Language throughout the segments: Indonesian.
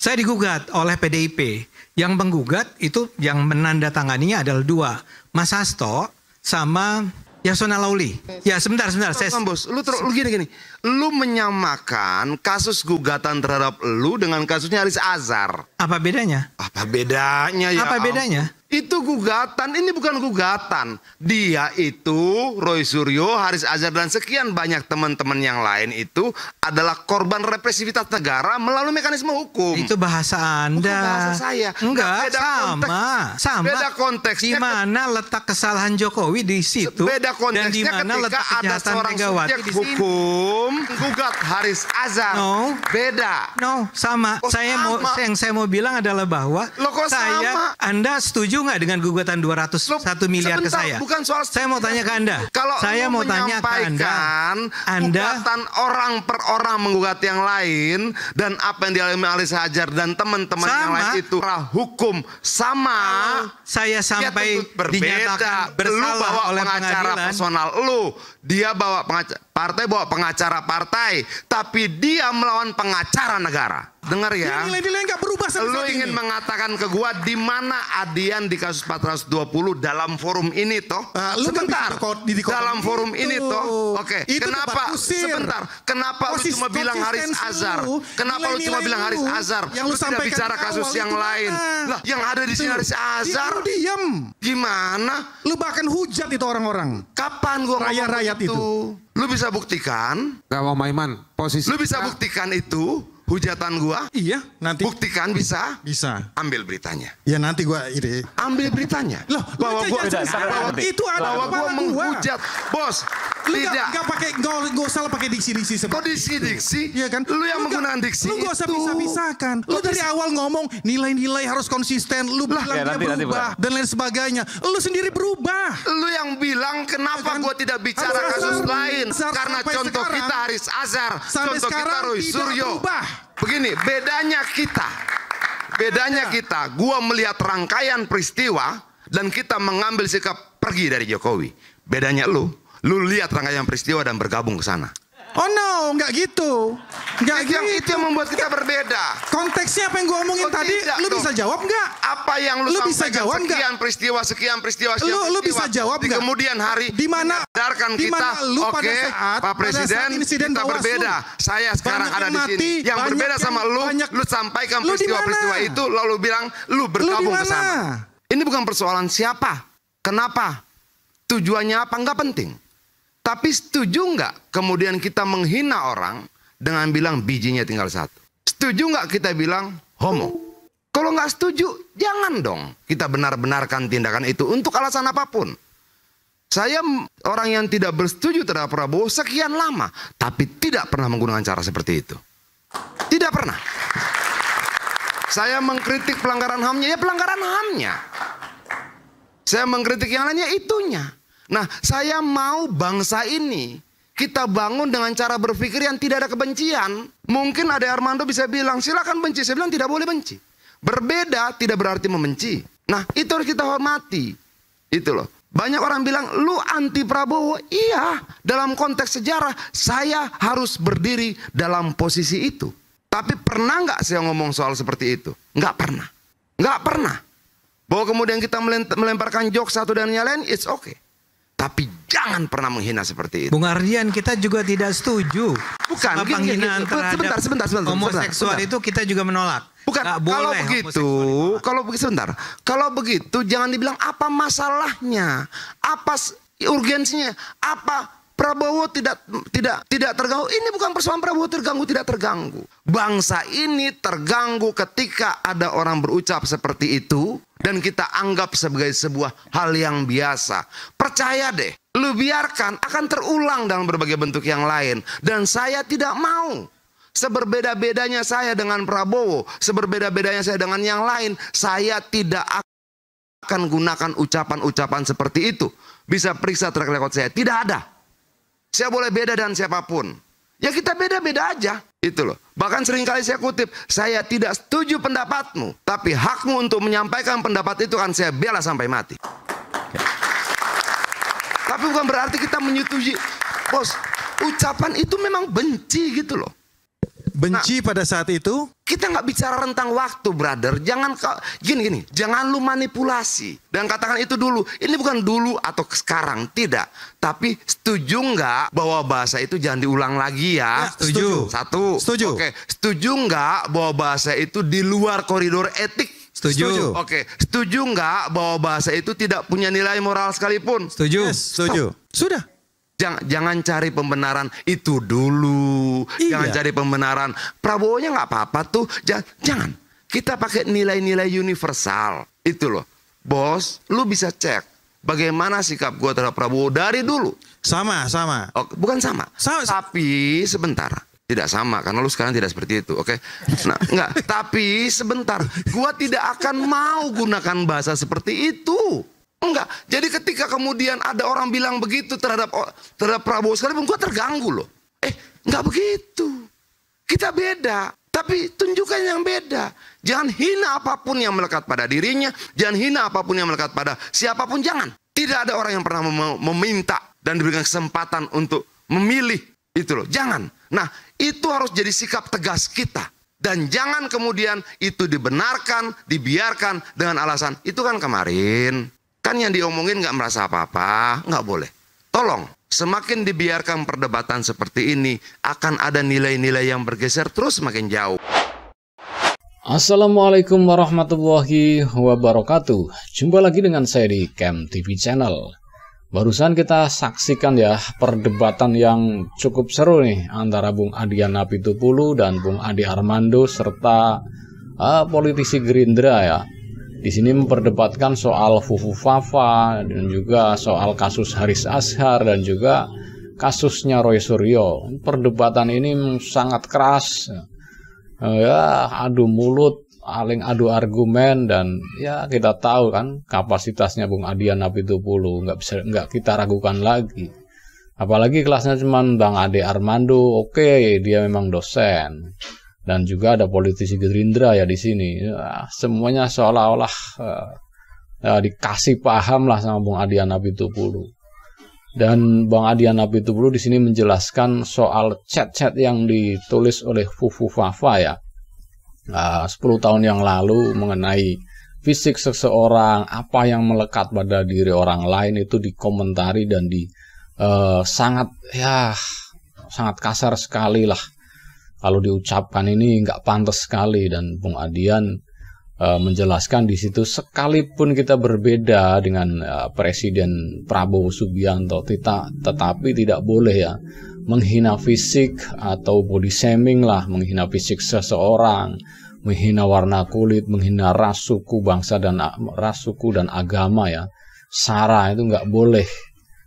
Saya digugat oleh PDIP. Yang menggugat itu yang menandatanganinya adalah dua. Mas Hasto sama Yasona Lauli. Ya sebentar, sebentar. Saya... Lu, lu gini-gini lu menyamakan kasus gugatan terhadap lu dengan kasusnya Haris Azhar. Apa bedanya? Apa bedanya ya? Apa bedanya? Itu gugatan, ini bukan gugatan. Dia itu, Roy Suryo, Haris Azhar, dan sekian banyak teman-teman yang lain itu adalah korban represivitas negara melalui mekanisme hukum. Itu bahasa Anda. Bukan bahasa saya. Nah, Enggak, beda sama. Konteks, sama. Beda konteks. Di mana letak kesalahan Jokowi di situ. Beda konteksnya dan di letak ada seorang Megawati subjek hukum gugat Haris Azhar. No. Beda. No, sama. Oh, saya sama. mau yang saya mau bilang adalah bahwa Loh, kok saya sama? Anda setuju nggak dengan gugatan 201 Loh, miliar sebentar, ke saya? Bukan soal Saya mau tanya ke Anda. Kalau saya mau tanya ke Anda, Anda gugatan orang per orang menggugat yang lain dan apa yang dialami Haris Azhar dan teman-teman yang lain itu hukum sama. Kalau saya ya, sampai ya, berbeda. Dinyatakan bersalah lu bawa oleh pengacara pengadilan. personal lu, dia bawa pengacara partai bawa pengacara partai, tapi dia melawan pengacara negara. Dengar ya. Nilai-nilai nggak berubah sama Lu ingin ini. mengatakan ke gua di mana Adian di kasus 420 dalam forum ini toh? Uh, sebentar. Kan di dalam forum itu. ini toh. Oke. Okay. kenapa sebentar? Kenapa lu cuma bilang Haris Azhar? kenapa lu cuma bilang Haris Azhar? Yang lu, sampai tidak bicara kasus yang lain. Lah, yang ada di sini Haris ya, Azhar, Lu diam. Gimana? Lu bahkan hujat itu orang-orang. Kapan gua rakyat-rakyat itu? itu? Lu bisa buktikan? Gak mau Maiman, posisi. Lu bisa buktikan itu hujatan gua? Iya, nanti. Buktikan bisa? Bisa. Ambil beritanya. Ya nanti gua ini. Ambil beritanya. Loh, bahwa gua, bahwa, itu ada bahwa gua menghujat. Bos, tidak. Gak, pakai gak, nggak usah pakai diksi-diksi seperti Kok diksi-diksi? Iya kan? Lu yang lu menggunakan gak, diksi Lu gak usah bisa pisahkan Lu dari awal ngomong nilai-nilai harus konsisten. Lu lah, bilang ya, dia berubah dan lain sebagainya. Lu sendiri berubah. Lu yang bilang kenapa ya kan? gue tidak bicara kasus lain. Azar Karena contoh kita Haris Azhar Sampai contoh kita Roy Suryo. Berubah. Begini, bedanya kita. Bedanya iya. kita, gua melihat rangkaian peristiwa dan kita mengambil sikap pergi dari Jokowi. Bedanya lu, Lu lihat rangkaian peristiwa dan bergabung ke sana. Oh no, nggak gitu. Nggak gitu. Yang, itu yang membuat kita berbeda. Konteksnya apa yang gue omongin oh, tadi, tidak, lu dong. bisa jawab nggak? Apa yang lu, lu bisa jawab sekian gak? peristiwa, sekian peristiwa, sekian lu, peristiwa. Lu bisa jawab nggak? Di kemudian hari, di mana sadarkan kita, lu oke, okay, saat, Pak Presiden, saat insiden kita berbeda. Lu. Saya sekarang banyak ada di sini. yang berbeda yang, sama lu, banyak, lu sampaikan peristiwa-peristiwa itu, lalu bilang lu bergabung ke sana. Ini bukan persoalan siapa, kenapa, tujuannya apa, nggak penting. Tapi setuju nggak kemudian kita menghina orang dengan bilang bijinya tinggal satu? Setuju nggak kita bilang homo? Kalau nggak setuju, jangan dong kita benar-benarkan tindakan itu untuk alasan apapun. Saya orang yang tidak bersetuju terhadap Prabowo sekian lama, tapi tidak pernah menggunakan cara seperti itu. Tidak pernah. Saya mengkritik pelanggaran HAM-nya, ya pelanggaran HAM-nya. Saya mengkritik yang lainnya, itunya. Nah, saya mau bangsa ini kita bangun dengan cara berpikir yang tidak ada kebencian. Mungkin ada Armando bisa bilang, silakan benci. Saya bilang tidak boleh benci. Berbeda tidak berarti membenci. Nah, itu harus kita hormati. Itu loh. Banyak orang bilang, lu anti Prabowo. Iya, dalam konteks sejarah, saya harus berdiri dalam posisi itu. Tapi pernah nggak saya ngomong soal seperti itu? Nggak pernah. Nggak pernah. Bahwa kemudian kita melemparkan jok satu dan yang lain, it's okay. Tapi jangan pernah menghina seperti itu. Bung Ardian, kita juga tidak setuju. Bukan sama penghinaan terhadap sebentar, sebentar, sebentar, homoseksual sebentar. itu kita juga menolak. Bukan. Gak kalau begitu, kalau begitu sebentar. Kalau begitu jangan dibilang apa masalahnya, apa urgensinya, apa Prabowo tidak tidak tidak terganggu. Ini bukan persoalan Prabowo terganggu tidak terganggu. Bangsa ini terganggu ketika ada orang berucap seperti itu dan kita anggap sebagai sebuah hal yang biasa. Percaya deh, lu biarkan akan terulang dalam berbagai bentuk yang lain. Dan saya tidak mau. Seberbeda-bedanya saya dengan Prabowo, seberbeda-bedanya saya dengan yang lain, saya tidak akan gunakan ucapan-ucapan seperti itu. Bisa periksa track record saya, tidak ada. Saya boleh beda dengan siapapun. Ya kita beda-beda aja. Itu loh. Bahkan seringkali saya kutip, saya tidak setuju pendapatmu, tapi hakmu untuk menyampaikan pendapat itu kan saya bela sampai mati. Tapi bukan berarti kita menyetujui, bos. Ucapan itu memang benci gitu loh. Benci nah, pada saat itu? Kita nggak bicara rentang waktu, brother. Jangan gini gini, jangan lu manipulasi dan katakan itu dulu. Ini bukan dulu atau sekarang, tidak. Tapi setuju nggak bahwa bahasa itu jangan diulang lagi ya? ya setuju. Satu. Setuju. Oke, setuju nggak bahwa bahasa itu di luar koridor etik? Setuju. setuju. Oke, setuju nggak bahwa bahasa itu tidak punya nilai moral sekalipun? Setuju. Yes, setuju. Stop. Sudah. Jangan, jangan cari pembenaran itu dulu. Iya. Jangan cari pembenaran. Prabowo-nya nggak apa-apa tuh. Jangan, jangan. Kita pakai nilai-nilai universal. Itu loh. Bos, lu bisa cek bagaimana sikap gua terhadap Prabowo dari dulu. Sama, sama. Oh, bukan sama. sama. Tapi sebentar. Tidak sama karena lu sekarang tidak seperti itu, oke? Okay? Nah, enggak, tapi sebentar. Gua tidak akan mau gunakan bahasa seperti itu. Enggak. Jadi ketika kemudian ada orang bilang begitu terhadap terhadap Prabowo sekalipun gue terganggu loh. Eh, enggak begitu. Kita beda. Tapi tunjukkan yang beda. Jangan hina apapun yang melekat pada dirinya. Jangan hina apapun yang melekat pada siapapun. Jangan. Tidak ada orang yang pernah meminta dan diberikan kesempatan untuk memilih. Itu loh. Jangan. Nah, itu harus jadi sikap tegas kita. Dan jangan kemudian itu dibenarkan, dibiarkan dengan alasan. Itu kan kemarin. Kan yang diomongin nggak merasa apa-apa, nggak boleh. Tolong, semakin dibiarkan perdebatan seperti ini, akan ada nilai-nilai yang bergeser terus semakin jauh. Assalamualaikum warahmatullahi wabarakatuh. Jumpa lagi dengan saya di Cam TV Channel. Barusan kita saksikan ya perdebatan yang cukup seru nih antara Bung Adian Napitupulu dan Bung Adi Armando serta uh, politisi Gerindra ya. Di sini memperdebatkan soal Fufu Fafa dan juga soal kasus Haris Ashar dan juga kasusnya Roy Suryo. Perdebatan ini sangat keras. Eh, ya, adu mulut, aling adu argumen dan ya kita tahu kan kapasitasnya Bung Adian Apitupulu nggak bisa nggak kita ragukan lagi. Apalagi kelasnya cuma Bang Ade Armando, oke okay, dia memang dosen dan juga ada politisi Gerindra ya di sini. Ya, semuanya seolah-olah uh, uh, dikasih paham lah sama Bung Adian Apitupulu. Dan Bang Adian Apitupulu di sini menjelaskan soal chat-chat yang ditulis oleh Fufu Fafa ya. Nah, uh, 10 tahun yang lalu mengenai fisik seseorang, apa yang melekat pada diri orang lain itu dikomentari dan di uh, sangat ya sangat kasar sekali lah kalau diucapkan ini nggak pantas sekali dan Bung Adian uh, menjelaskan di situ sekalipun kita berbeda dengan uh, Presiden Prabowo Subianto tita, tetapi tidak boleh ya menghina fisik atau body shaming lah menghina fisik seseorang menghina warna kulit menghina ras suku bangsa dan ras suku dan agama ya sara itu nggak boleh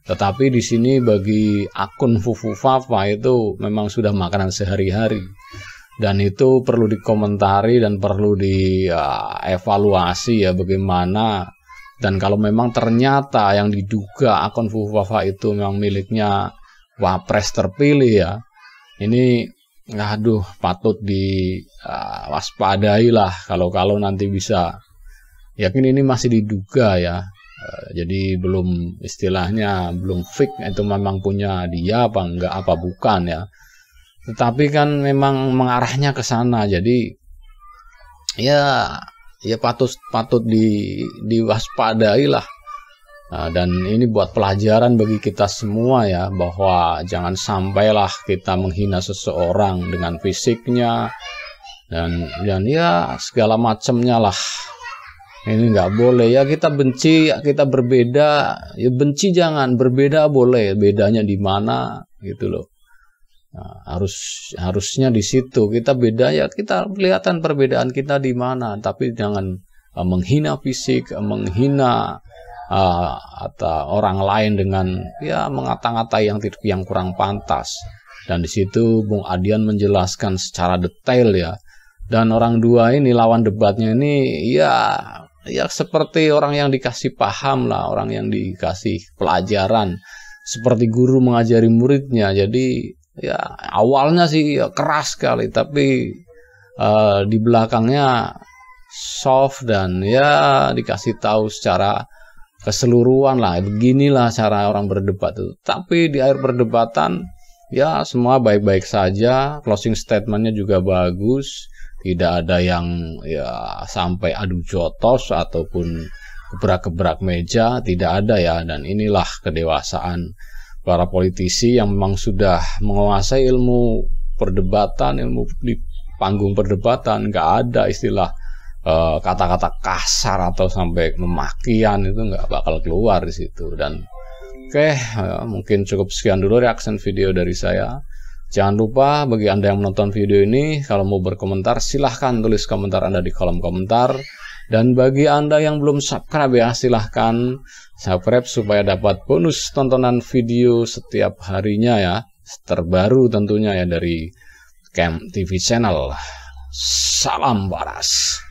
tetapi di sini bagi akun Fufu Fafa itu memang sudah makanan sehari-hari dan itu perlu dikomentari dan perlu dievaluasi ya, ya bagaimana dan kalau memang ternyata yang diduga akun Fufu Fafa itu memang miliknya wapres terpilih ya ini aduh patut diwaspadai uh, kalau kalau nanti bisa yakin ini masih diduga ya Eh, jadi belum istilahnya belum fix itu memang punya dia apa enggak apa bukan ya tetapi kan memang mengarahnya ke sana jadi ya ya patut patut di diwaspadai lah nah, dan ini buat pelajaran bagi kita semua ya bahwa jangan sampailah kita menghina seseorang dengan fisiknya dan dan ya segala macamnya lah ini nggak boleh ya kita benci kita berbeda ya benci jangan berbeda boleh bedanya di mana gitu loh nah, harus harusnya di situ kita beda ya kita kelihatan perbedaan kita di mana tapi jangan uh, menghina fisik menghina uh, eh, atau orang lain dengan ya mengata-ngata yang yang kurang pantas dan di situ Bung Adian menjelaskan secara detail ya dan orang dua ini lawan debatnya ini ya ya seperti orang yang dikasih paham lah, orang yang dikasih pelajaran, seperti guru mengajari muridnya. Jadi ya awalnya sih ya, keras sekali, tapi uh, di belakangnya soft dan ya dikasih tahu secara keseluruhan lah. Beginilah cara orang berdebat itu. Tapi di akhir perdebatan ya semua baik-baik saja, closing statementnya juga bagus tidak ada yang ya sampai adu jotos ataupun gebrak-gebrak meja tidak ada ya dan inilah kedewasaan para politisi yang memang sudah menguasai ilmu perdebatan ilmu di panggung perdebatan nggak ada istilah eh, kata-kata uh, kasar atau sampai memakian itu nggak bakal keluar di situ dan oke okay, eh, mungkin cukup sekian dulu reaction video dari saya Jangan lupa bagi Anda yang menonton video ini, kalau mau berkomentar silahkan tulis komentar Anda di kolom komentar. Dan bagi Anda yang belum subscribe ya, silahkan subscribe supaya dapat bonus tontonan video setiap harinya ya. Terbaru tentunya ya dari Camp TV Channel. Salam waras.